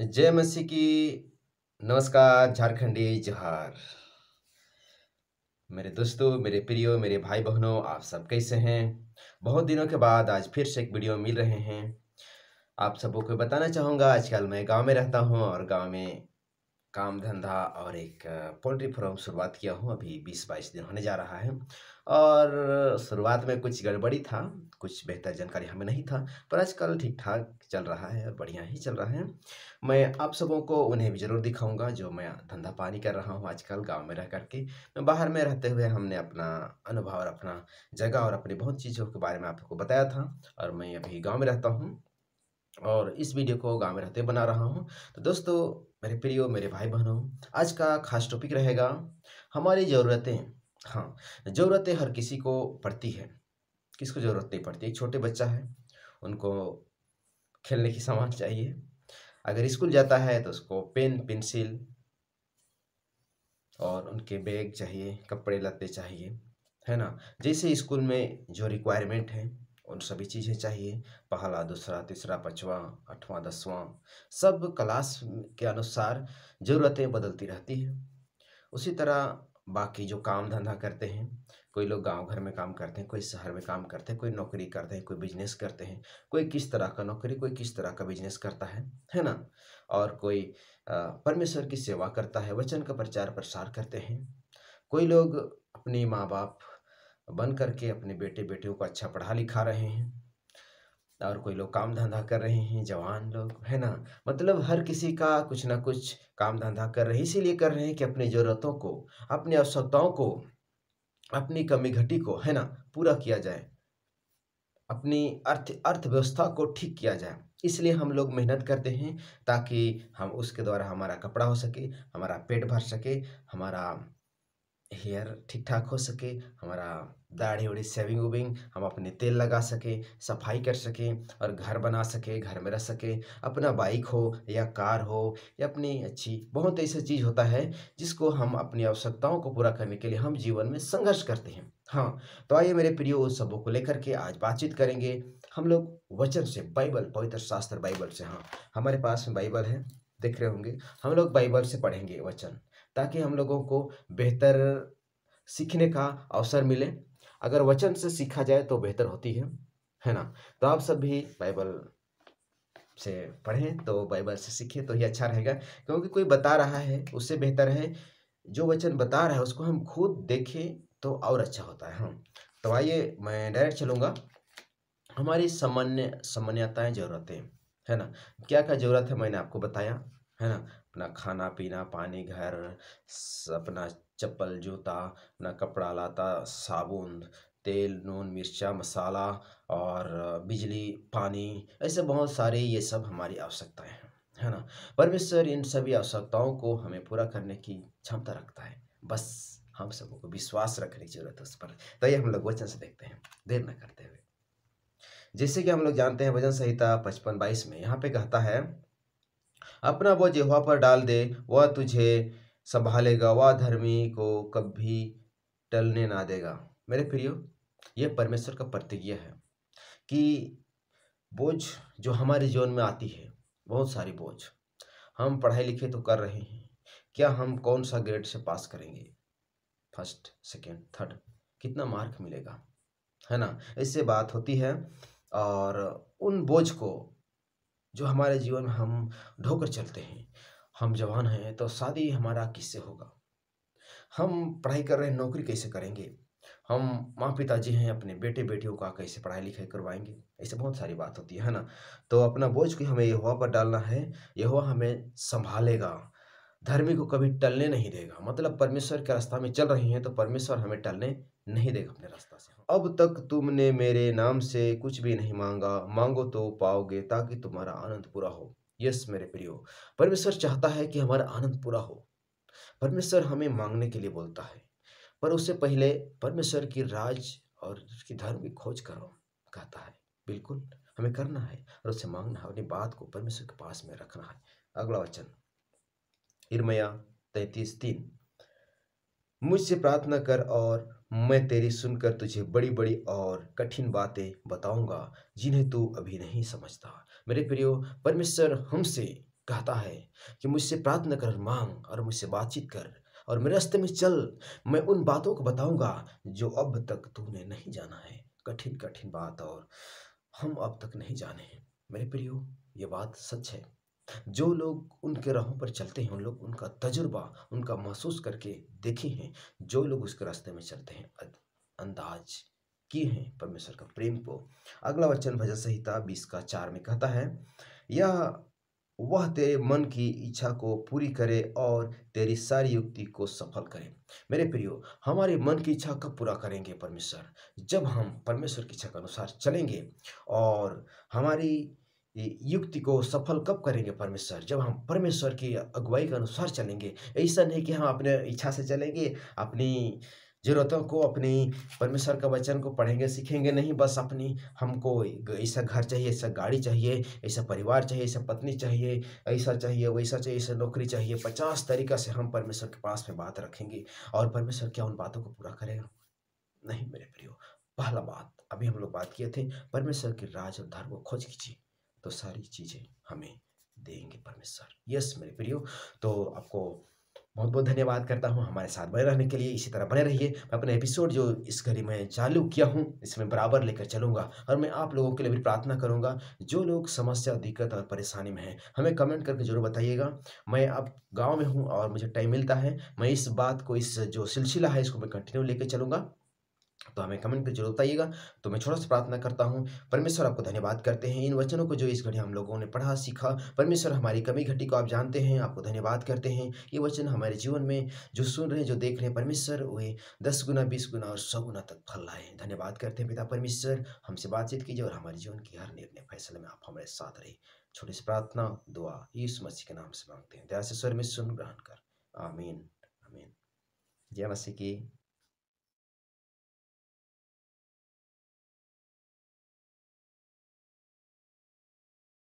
जय मसीह की नमस्कार झारखंडी जहार मेरे दोस्तों मेरे प्रियो मेरे भाई बहनों आप सब कैसे हैं बहुत दिनों के बाद आज फिर से एक वीडियो मिल रहे हैं आप को बताना चाहूँगा आजकल मैं गांव में रहता हूँ और गांव में काम धंधा और एक पोल्ट्री फार्म शुरुआत किया हूँ अभी बीस बाईस दिन होने जा रहा है और शुरुआत में कुछ गड़बड़ी था कुछ बेहतर जानकारी हमें नहीं था पर आजकल ठीक ठाक चल रहा है और बढ़िया ही चल रहा है मैं आप सबों को उन्हें भी ज़रूर दिखाऊंगा जो मैं धंधा पानी कर रहा हूँ आजकल गांव में रह करके मैं बाहर में रहते हुए हमने अपना अनुभव और अपना जगह और अपनी बहुत चीज़ों के बारे में आपको बताया था और मैं अभी गाँव में रहता हूँ और इस वीडियो को गाँव में रहते बना रहा हूँ तो दोस्तों मेरे प्रियो मेरे भाई बहनों आज का खास टॉपिक रहेगा हमारी ज़रूरतें हाँ ज़रूरतें हर किसी को पड़ती है किसको ज़रूरत नहीं पड़ती एक छोटे बच्चा है उनको खेलने की सामान चाहिए अगर स्कूल जाता है तो उसको पेन पेंसिल और उनके बैग चाहिए कपड़े लत्ते चाहिए है ना जैसे स्कूल में जो रिक्वायरमेंट है उन सभी चीज़ें चाहिए पहला दूसरा तीसरा पाँचवा आठवां दसवां सब क्लास के अनुसार ज़रूरतें बदलती रहती हैं उसी तरह बाकी जो काम धंधा करते हैं कोई लोग गांव घर में काम करते हैं कोई शहर में काम करते हैं कोई नौकरी करते हैं कोई बिजनेस करते हैं कोई किस तरह का नौकरी कोई किस तरह का बिजनेस करता है है ना और कोई परमेश्वर की सेवा करता है वचन का प्रचार प्रसार करते हैं कोई लोग अपने माँ बाप बन करके अपने बेटे बेटियों को अच्छा पढ़ा लिखा रहे हैं और कोई लोग काम धंधा कर रहे हैं जवान लोग है ना मतलब हर किसी का कुछ ना कुछ काम धंधा कर रहे हैं इसीलिए कर रहे हैं कि अपनी ज़रूरतों को अपनी आवश्यकताओं को अपनी कमी घटी को है ना पूरा किया जाए अपनी अर्थ अर्थव्यवस्था को ठीक किया जाए इसलिए हम लोग मेहनत करते हैं ताकि हम उसके द्वारा हमारा कपड़ा हो सके हमारा पेट भर सके हमारा हेयर ठीक ठाक हो सके हमारा दाढ़ी उड़ी सेविंग उविंग हम अपने तेल लगा सकें सफाई कर सकें और घर बना सकें घर में रह सकें अपना बाइक हो या कार हो या अपनी अच्छी बहुत ऐसा चीज़ होता है जिसको हम अपनी आवश्यकताओं को पूरा करने के लिए हम जीवन में संघर्ष करते हैं हाँ तो आइए मेरे प्रियो उन सबों को लेकर के आज बातचीत करेंगे हम लोग वचन से बाइबल पवित्र शास्त्र बाइबल से हाँ हमारे पास में बाइबल है देख रहे होंगे हम लोग बाइबल से पढ़ेंगे वचन ताकि हम लोगों को बेहतर सीखने का अवसर मिले अगर वचन से सीखा जाए तो बेहतर होती है है ना तो आप सब भी बाइबल से पढ़ें तो बाइबल से सीखें तो ही अच्छा रहेगा क्योंकि कोई बता रहा है उससे बेहतर है जो वचन बता रहा है उसको हम खुद देखें तो और अच्छा होता है हम हाँ। तो आइए मैं डायरेक्ट चलूँगा हमारी सामान्य सामान्यताएँ ज़रूरतें है ना क्या क्या ज़रूरत है मैंने आपको बताया है ना ना खाना पीना पानी घर अपना चप्पल जूता ना कपड़ा लाता साबुन तेल नून मिर्चा मसाला और बिजली पानी ऐसे बहुत सारे ये सब हमारी आवश्यकताएं हैं है ना परमेश्वर इन सभी आवश्यकताओं को हमें पूरा करने की क्षमता रखता है बस हम सबों को विश्वास रखने की जरूरत है उस पर ये तो हम लोग वचन से देखते हैं देर न करते हुए जैसे कि हम लोग जानते हैं वजन संहिता पचपन बाईस में यहाँ पे कहता है अपना वो जेहवा पर डाल दे वह तुझे संभालेगा वह धर्मी को कभी टलने ना देगा मेरे प्रियो यह परमेश्वर का प्रतिज्ञा है कि बोझ जो हमारे जीवन में आती है बहुत सारी बोझ हम पढ़ाई लिखे तो कर रहे हैं क्या हम कौन सा ग्रेड से पास करेंगे फर्स्ट सेकेंड थर्ड कितना मार्क मिलेगा है ना इससे बात होती है और उन बोझ को जो हमारे जीवन में हम ढोकर चलते हैं हम जवान हैं तो शादी हमारा किससे होगा हम पढ़ाई कर रहे हैं नौकरी कैसे करेंगे हम माँ पिताजी हैं अपने बेटे बेटियों का कैसे पढ़ाई लिखाई करवाएंगे ऐसे बहुत सारी बात होती है ना तो अपना बोझ को हमें हुआ पर डालना है यह हमें संभालेगा धर्मी को कभी टलने नहीं देगा मतलब परमेश्वर के रास्ता में चल रहे हैं तो परमेश्वर हमें टलने नहीं देगा अपने रास्ता से अब तक तुमने मेरे नाम से कुछ भी नहीं मांगा मांगो तो पाओगे ताकि तुम्हारा आनंद पूरा हो यस मेरे प्रियो परमेश्वर चाहता है कि हमारा आनंद पूरा हो परमेश्वर हमें मांगने के लिए बोलता है पर उससे पहले परमेश्वर की राज और उसकी धर्म की खोज करो कहता है बिल्कुल हमें करना है और उसे मांगना है अपनी बात को परमेश्वर के पास में रखना है अगला वचन इरमया तैतीस तीन मुझसे प्रार्थना कर और मैं तेरी सुनकर तुझे बड़ी बड़ी और कठिन बातें बताऊंगा जिन्हें तू अभी नहीं समझता मेरे प्रियो परमेश्वर हमसे कहता है कि मुझसे प्रार्थना कर मांग और मुझसे बातचीत कर और मेरे रास्ते में चल मैं उन बातों को बताऊंगा जो अब तक तूने नहीं जाना है कठिन कठिन बात और हम अब तक नहीं जाने मेरे प्रियो ये बात सच है जो लोग उनके राहों पर चलते हैं उन लोग उनका तजुर्बा उनका महसूस करके देखे हैं जो लोग उसके रास्ते में चलते हैं अंदाज किए हैं परमेश्वर का प्रेम को अगला वचन भजन संहिता बीस का चार में कहता है यह वह तेरे मन की इच्छा को पूरी करे और तेरी सारी युक्ति को सफल करे मेरे प्रियो हमारे मन की इच्छा कब पूरा करेंगे परमेश्वर जब हम परमेश्वर की इच्छा के अनुसार चलेंगे और हमारी युक्ति को सफल कब करेंगे परमेश्वर जब हम परमेश्वर की अगुवाई के अनुसार चलेंगे ऐसा नहीं कि हम अपने इच्छा से चलेंगे अपनी ज़रूरतों को अपनी परमेश्वर का वचन को पढ़ेंगे सीखेंगे नहीं बस अपनी हमको ऐसा घर चाहिए ऐसा गाड़ी चाहिए ऐसा परिवार चाहिए ऐसा पत्नी चाहिए ऐसा चाहिए वैसा चाहिए ऐसा नौकरी चाहिए पचास तरीका से हम परमेश्वर के पास में बात रखेंगे और परमेश्वर क्या उन बातों को पूरा करेगा नहीं मेरे प्रियो पहला बात अभी हम लोग बात किए थे परमेश्वर की राज और धर्म को खोज कीजिए तो सारी चीज़ें हमें देंगे परमेश्वर यस मेरे प्रियो तो आपको बहुत बहुत धन्यवाद करता हूँ हमारे साथ बने रहने के लिए इसी तरह बने रहिए मैं अपने एपिसोड जो इस घड़ी में चालू किया हूँ इसमें बराबर लेकर चलूँगा और मैं आप लोगों के लिए भी प्रार्थना करूँगा जो लोग समस्या दिक्कत और परेशानी में हैं हमें कमेंट करके जरूर बताइएगा मैं अब गाँव में हूँ और मुझे टाइम मिलता है मैं इस बात को इस जो सिलसिला है इसको मैं कंटिन्यू लेकर चलूंगा तो हमें कमेंट कर जरूर बताइएगा तो मैं छोटा सा प्रार्थना करता हूँ परमेश्वर आपको धन्यवाद करते हैं इन वचनों को जो इस घड़ी हम लोगों ने पढ़ा सीखा परमेश्वर हमारी कमी घटी को आप जानते हैं आपको धन्यवाद करते हैं ये वचन हमारे जीवन में जो सुन रहे हैं जो देख रहे हैं परमेश्वर वे दस गुना बीस गुना और सौ गुना तक फल लाए धन्यवाद करते हैं पिता परमेश्वर हमसे बातचीत कीजिए और हमारे जीवन की हर निर्णय फैसले में आप हमारे साथ रहे छोटी सी प्रार्थना दुआ यीशु मसीह के नाम से मांगते हैं दया से स्वर में सुन ग्रहण कर आमीन आमीन जय मसीह की